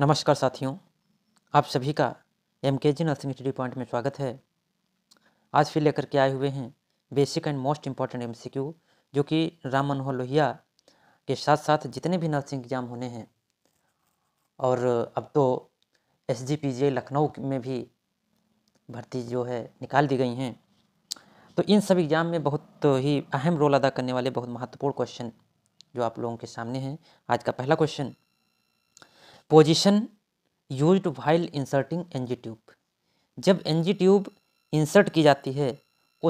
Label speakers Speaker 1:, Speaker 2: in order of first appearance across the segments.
Speaker 1: नमस्कार साथियों आप सभी का एम के जी नर्सिंग स्टडी पॉइंट में स्वागत है आज फिर लेकर के आए हुए हैं basic and most important um जो कि राम मनोहर लोहिया के साथ साथ जितने भी नर्सिंग एग्ज़ाम होने हैं और अब तो S G P G Lucknow में भी भर्ती जो है निकाल दी गई हैं तो इन सब एग्ज़ाम में बहुत ही अहम रोल अदा करने वाले बहुत महत्वपूर्ण क्वेश्चन जो आप लोगों के सामने हैं आज का पहला question position use while inserting N G tube जब एन जी ट्यूब इंसर्ट की जाती है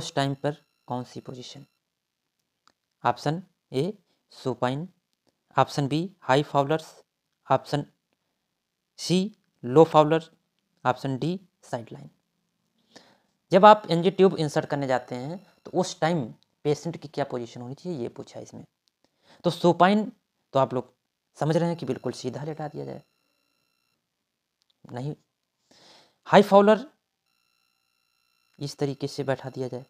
Speaker 1: उस टाइम पर कौन सी position option A supine option B high Fowler's option C low Fowler option D side line जब आप एन जी ट्यूब इंसर्ट करने जाते हैं तो उस टाइम पेशेंट की क्या पोजीशन होनी चाहिए ये पूछा इसमें तो सुपाइन तो आप लोग समझ रहे हैं कि बिल्कुल सीधा लेटा दिया जाए नहीं हाई फॉलर इस तरीके से बैठा दिया जाए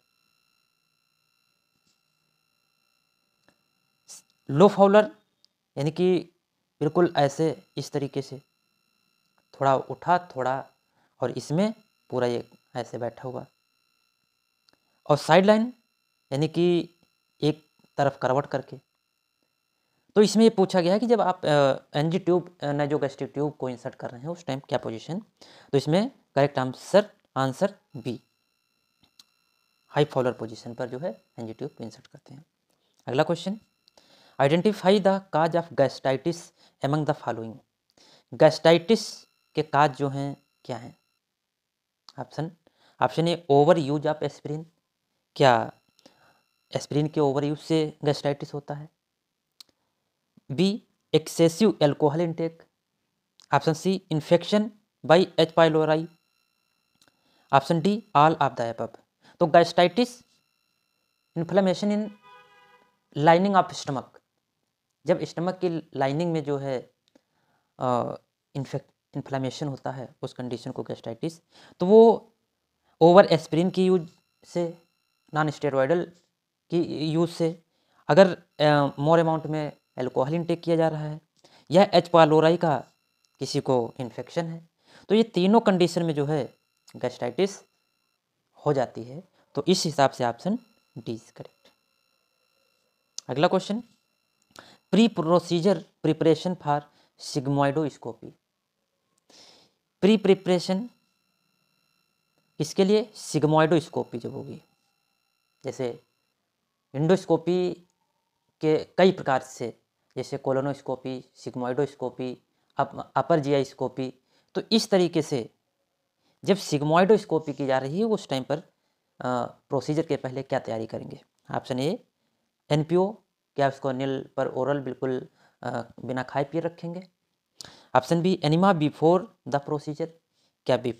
Speaker 1: लो फॉलर यानी कि बिल्कुल ऐसे इस तरीके से थोड़ा उठा थोड़ा और इसमें पूरा ये ऐसे बैठा हुआ और साइड लाइन यानी कि एक तरफ करवट करके तो इसमें ये पूछा गया है कि जब आप N G tube nasogastric tube को इंसर्ट कर रहे हैं उस टाइम क्या पोजीशन तो इसमें correct answer answer B high Fowler position पर जो है एन जी ट्यूब इंसर्ट करते हैं अगला question identify the cause of gastritis among the following gastritis के काज जो हैं क्या हैं option option A over use of aspirin क्या एस्प्रिन के ओवर यूज से गैस्टाइटिस होता है B excessive alcohol intake option C infection by H pylori option D all of the तो gastritis inflammation in lining of stomach जब stomach की lining में जो है इन्फेक्ट इन्फ्लामेशन होता है उस कंडीशन को गैस्टाइटिस तो वो ओवर एस्प्रिन की यूज से नॉन स्टेरॉयडल की यूज से अगर मोर अमाउंट में एल्कोहल इंटेक किया जा रहा है या एच पालोराई का किसी को इन्फेक्शन है तो ये तीनों कंडीशन में जो है गैस्ट्राइटिस हो जाती है तो इस हिसाब से ऑप्शन डी करेक्ट अगला question pre procedure preparation for sigmoidoscopy pre preparation इसके लिए सिग्मोइडोस्कोपी जब होगी जैसे इंडोस्कोपी के कई प्रकार से जैसे colonoscopy sigmoidoscopy up, upper G scopy तो इस तरीके से जब सिग्मोइडोस्कोपी की जा रही है उस टाइम पर प्रोसीजर के पहले क्या तैयारी करेंगे option A N P O क्या उसको नील पर ओरल बिल्कुल आ, बिना खाए पिए रखेंगे option B enema before the procedure क्या भी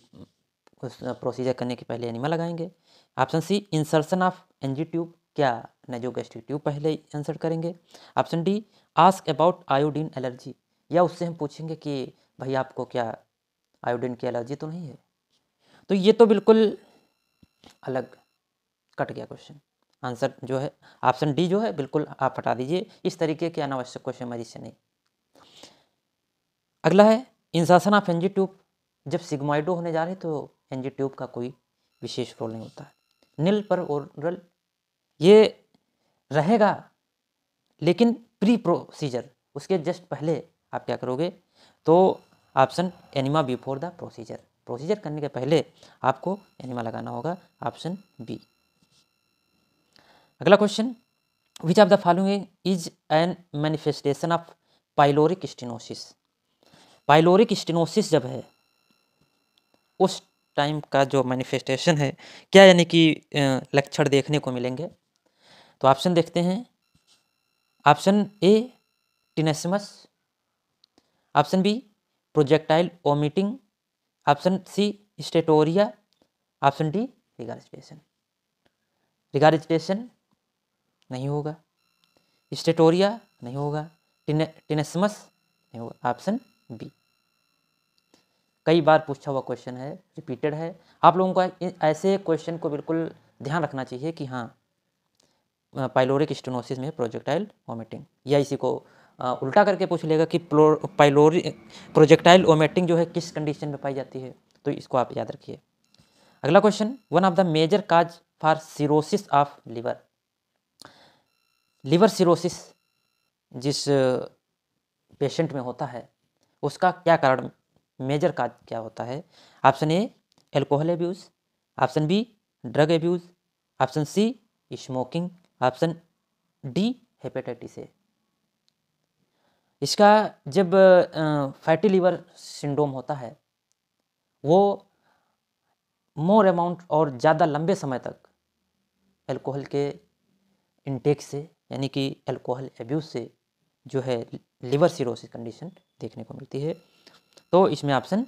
Speaker 1: प्रोसीजर करने के पहले एनिमा लगाएंगे option C insertion of NG tube क्या ट्यूब पहले आंसर करेंगे option D ask about iodine allergy या उससे हम पूछेंगे कि भाई आपको क्या आयोडीन की एलर्जी तो नहीं है तो ये तो बिल्कुल अलग कट गया क्वेश्चन आंसर जो है ऑप्शन डी जो है बिल्कुल आप हटा दीजिए इस तरीके के अनावश्यक क्वेश्चन मरीज से नहीं अगला है इंसासन ऑफ एनजी ट्यूब जब सिग्माइडो होने जा रहे तो एनजी ट्यूब का कोई विशेष रोल नहीं होता है नील पर ओरल ये रहेगा लेकिन प्री प्रोसीजर उसके जस्ट पहले आप क्या करोगे तो option enema before the procedure procedure करने के पहले आपको एनिमा लगाना होगा ऑप्शन बी अगला question which of the following is an manifestation of pyloric stenosis pyloric stenosis जब है उस टाइम का जो मैनिफेस्टेशन है क्या यानी कि लक्षण देखने को मिलेंगे तो ऑप्शन देखते हैं option A tenesmus option B projectile vomiting option C steatorrhea option D regurgitation regurgitation नहीं होगा स्टेटोरिया नहीं होगा टिनेसमस नहीं होगा ऑप्शन बी कई बार पूछा हुआ क्वेश्चन है रिपीटेड है आप लोगों को ऐसे क्वेश्चन को बिल्कुल ध्यान रखना चाहिए कि हाँ पाइलोरिक स्टेनोसिस में प्रोजेक्टाइल वोमिटिंग या इसी को आ, उल्टा करके पूछ लेगा कि पाइलोरिक प्रोजेक्टाइल वोमिटिंग जो है किस कंडीशन में पाई जाती है तो इसको आप याद रखिए अगला question one of the major cause for cirrhosis of liver liver cirrhosis जिस पेशेंट में होता है उसका क्या कारण मेजर काज क्या होता है option A alcohol abuse option B drug abuse option C smoking option D hepatitis है इसका जब फैटी लीवर सिंड्रोम होता है वो मोर अमाउंट और ज़्यादा लंबे समय तक अल्कोहल के इनटेक से यानी कि अल्कोहल एब्यूज से जो है लिवर सिरोसिस कंडीशन देखने को मिलती है तो इसमें ऑप्शन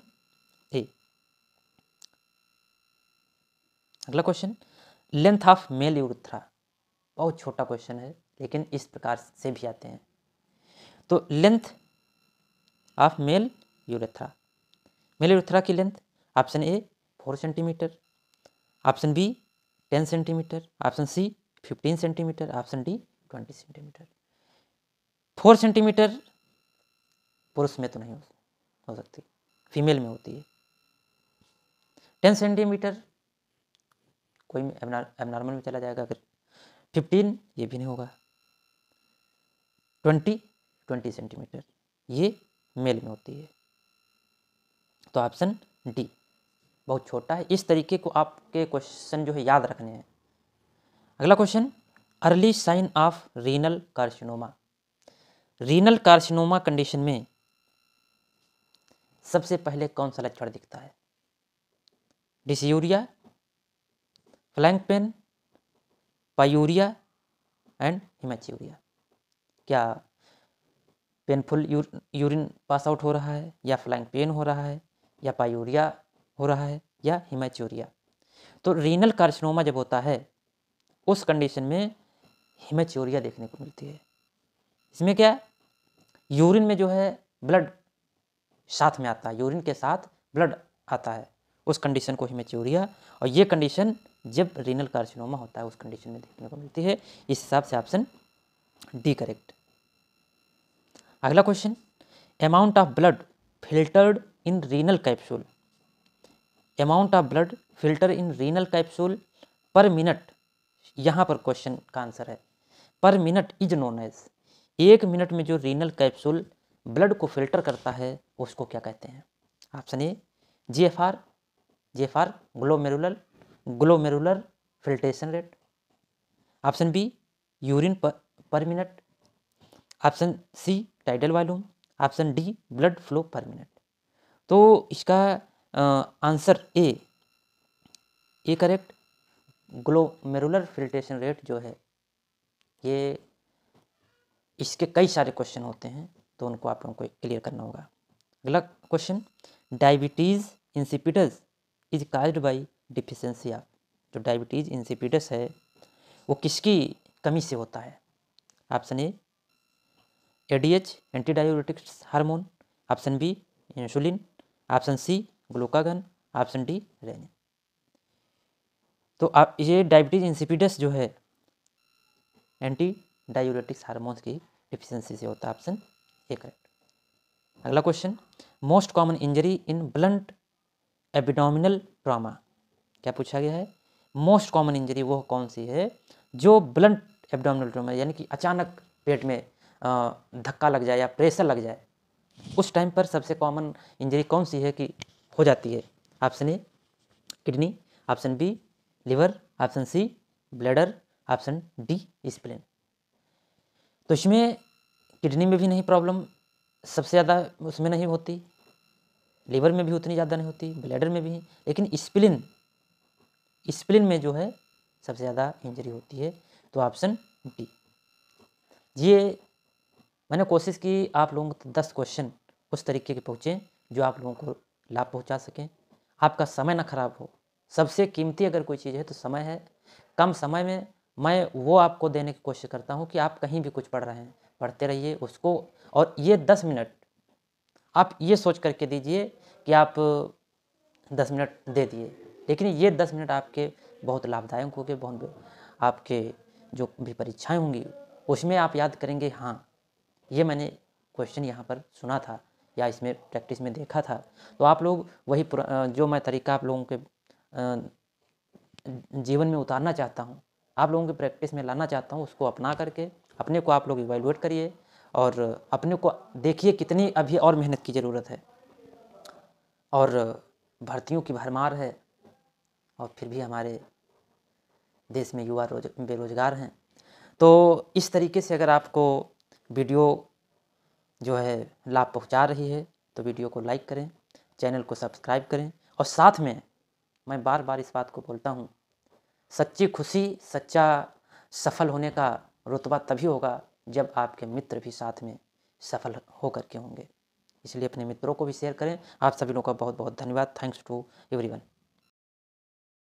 Speaker 1: ए अगला question length of male urethra बहुत छोटा क्वेश्चन है लेकिन इस प्रकार से भी आते हैं तो length of male urethra male urethra की length option A four centimetre option B ten centimetre option C fifteen centimetre option D twenty centimetre four centimetre पुरुष में तो नहीं हो सकती फीमेल में होती है टेन सेंटीमीटर कोई एबनॉर्मल में चला जाएगा अगर फिफ्टीन ये भी नहीं होगा ट्वेंटी ट्वेंटी सेंटीमीटर ये मेल में होती है तो ऑप्शन डी बहुत छोटा है इस तरीके को आपके क्वेश्चन जो है याद रखने हैं अगला question early sign of renal carcinoma renal carcinoma condition में सबसे पहले कौन सा लक्षण दिखता है dysuria flank pain pyuria and haematuria क्या painful ur, urine pass out हो रहा है या फ्लाइंग पेन हो रहा है या पायूरिया हो रहा है या हिमाचूरिया तो रीनल कार्सिनोमा जब होता है उस कंडीशन में हिमाचूरिया देखने को मिलती है इसमें क्या यूरिन में जो है ब्लड साथ में आता है यूरिन के साथ ब्लड आता है उस कंडीशन को हिमाचूरिया और ये कंडीशन जब रीनल कार्सिनोमा होता है उस कंडीशन में देखने को मिलती है इस हिसाब से ऑप्शन डी करेक्ट अगला question amount of blood filtered in renal capsule amount of blood filter in renal capsule per minute यहाँ पर क्वेश्चन का आंसर है per minute is known as एक मिनट में जो रीनल कैप्सूल ब्लड को filter करता है उसको क्या कहते हैं option A G F R G F R glomerular glomerular filtration rate option B urine per, minute option C tidal volume option D blood flow per minute तो इसका answer A A correct glomerular filtration rate जो है ये इसके कई सारे question होते हैं तो उनको आप लोगों को क्लियर करना होगा अगला question diabetes insipidus is caused by deficiency जो डायबिटीज़ इंसिपिडस है वो किसकी कमी से होता है option A A D H anti diuretics hormone option B insulin option C glucagon option D renin तो आप ये डायबिटीज इंसिपिडस जो है एंटी डायोरेटिक्स हारमोन की डिफिशेंसी से होता है ऑप्शन ए करेक्ट अगला question most common injury in blunt abdominal trauma क्या पूछा गया है मोस्ट कॉमन इंजरी वो कौन सी है जो ब्लंट एब्डोमिनल ट्रोमा यानी कि अचानक पेट में धक्का लग जाए या प्रेशर लग जाए उस टाइम पर सबसे कॉमन इंजरी कौन सी है कि हो जाती है option A kidney option B liver option C bladder option D spleen तो इसमें किडनी में भी नहीं प्रॉब्लम सबसे ज़्यादा उसमें नहीं होती लीवर में भी उतनी ज़्यादा नहीं होती ब्लैडर में भी लेकिन स्प्लिन स्प्लिन में जो है सबसे ज़्यादा इंजरी होती है तो ऑप्शन डी ये मैंने कोशिश की आप लोगों को दस क्वेश्चन उस तरीके के पहुँचें जो आप लोगों को लाभ पहुँचा सकें आपका समय ना खराब हो सबसे कीमती अगर कोई चीज़ है तो समय है कम समय में मैं वो आपको देने की कोशिश करता हूँ कि आप कहीं भी कुछ पढ़ रहे हैं पढ़ते रहिए उसको और ये दस मिनट आप ये सोच करके दीजिए कि आप दस मिनट दे दिए लेकिन ये दस मिनट आपके बहुत लाभदायक होंगे बहुत आपके जो भी परीक्षाएं होंगी उसमें आप याद करेंगे हाँ ये मैंने क्वेश्चन यहाँ पर सुना था या इसमें प्रैक्टिस में देखा था तो आप लोग वही जो मैं तरीका आप लोगों के जीवन में उतारना चाहता हूँ आप लोगों की प्रैक्टिस में लाना चाहता हूँ उसको अपना करके अपने को आप लोग इवेलुएट करिए और अपने को देखिए कितनी अभी और मेहनत की ज़रूरत है और भर्तियों की भरमार है और फिर भी हमारे देश में युवा रोज बेरोज़गार हैं तो इस तरीके से अगर आपको वीडियो जो है लाभ पहुंचा रही है तो वीडियो को लाइक करें चैनल को सब्सक्राइब करें और साथ में मैं बार बार इस बात को बोलता हूँ सच्ची खुशी सच्चा सफल होने का रुतबा तभी होगा जब आपके मित्र भी साथ में सफल हो करके होंगे इसलिए अपने मित्रों को भी शेयर करें आप सभी लोगों का बहुत बहुत धन्यवाद थैंक्स टू एवरीवन